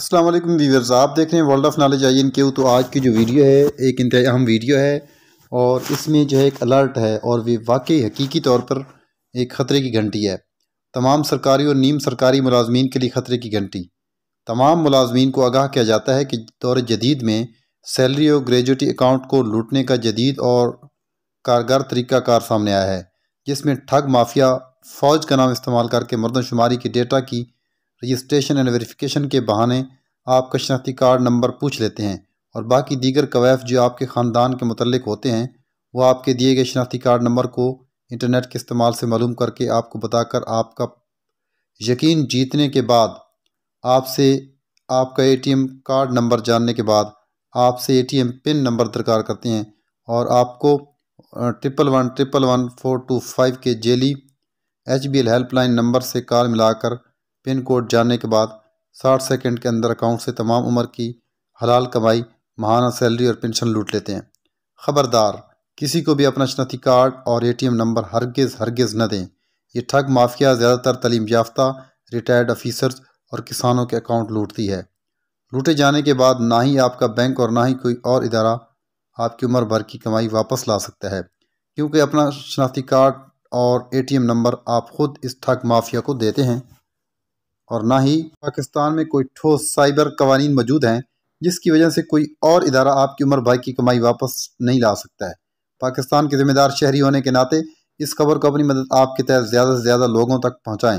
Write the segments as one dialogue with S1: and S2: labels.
S1: अस्सलाम वालेकुम आप देख रहे हैं world of knowledge I N K तो आज की जो वीडियो है एक इंतहा अहम वीडियो है और इसमें जो है एक अलर्ट है और वे वाकई हकीकी तौर पर एक ख़तरे की घंटी है तमाम सरकारी और नीम सरकारी मुलाजमीन के लिए ख़तरे की घंटी तमाम मुलाजमीन को आगाह किया जाता है कि दौर जदीद में सैलरी और ग्रेजुटी अकाउंट को लूटने का जदीद और कारगर तरीक़ाकार सामने आया है जिसमें ठग माफिया फ़ौज का नाम इस्तेमाल करके मरदमशुमारी के डेटा की रजिस्ट्रेशन एंड वेरिफिकेशन के बहाने आपका शनाख्ती कार्ड नंबर पूछ लेते हैं और बाकी दीगर कवैफ जो आपके ख़ानदान के मतलब होते हैं वह आपके दिए गए शनाख्ती कार्ड नंबर को इंटरनेट के इस्तेमाल से मालूम करके आपको बताकर आपका यकीन जीतने के बाद आपसे आपका एटीएम कार्ड नंबर जानने के बाद आपसे एटीएम पिन नंबर दरकार करते हैं और आपको triple one triple one four two five के जेली H B L helpline number से कॉल मिलाकर पिन कोड जानने के बाद साठ सेकंड के अंदर अकाउंट से तमाम उम्र की हलाल कमाई महाना सैलरी और पेंशन लूट लेते हैं खबरदार किसी को भी अपना शनाख्ती कार्ड और एटीएम नंबर हरगिज़ हरगिज़ न दें ये ठग माफिया ज़्यादातर तलीम याफ्ता रिटायर्ड अफिसर्स और किसानों के अकाउंट लूटती है लूटे जाने के बाद ना ही आपका बैंक और ना ही कोई और इदारा आपकी उम्र भर की कमाई वापस ला सकता है क्योंकि अपना शनाख्ती कार्ड और एटीएम नंबर आप खुद इस ठग माफिया को देते हैं और ना ही पाकिस्तान में कोई ठोस साइबर कवानीन मौजूद हैं जिसकी वजह से कोई और इदारा आपकी उम्र भाई की कमाई वापस नहीं ला सकता है पाकिस्तान के ज़िम्मेदार शहरी होने के नाते इस खबर को अपनी मदद आपके तहत ज़्यादा से ज़्यादा लोगों तक पहुँचाएँ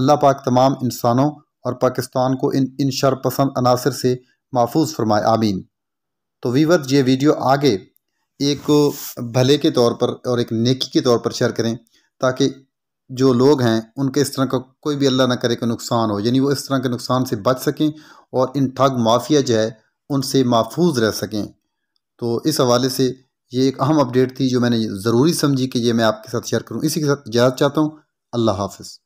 S1: अल्लाह पाक तमाम इंसानों और पाकिस्तान को इन इन शरपसंद अनासर से महफूज फरमाए आमीन तो वीवर ये वीडियो आगे एक भले के तौर पर और एक नेकी के तौर पर शेयर करें ताकि जो लोग हैं उनके इस तरह का कोई भी अल्लाह ना करे का नुकसान हो यानी वो इस तरह के नुकसान से बच सकें और इन ठग माफिया जो है उनसे महफूज रह सकें तो इस हवाले से ये एक अहम अपडेट थी जो मैंने ज़रूरी समझी कि ये मैं आपके साथ शेयर करूँ इसी के साथ इजाज़त चाहता हूँ अल्लाह हाफिज़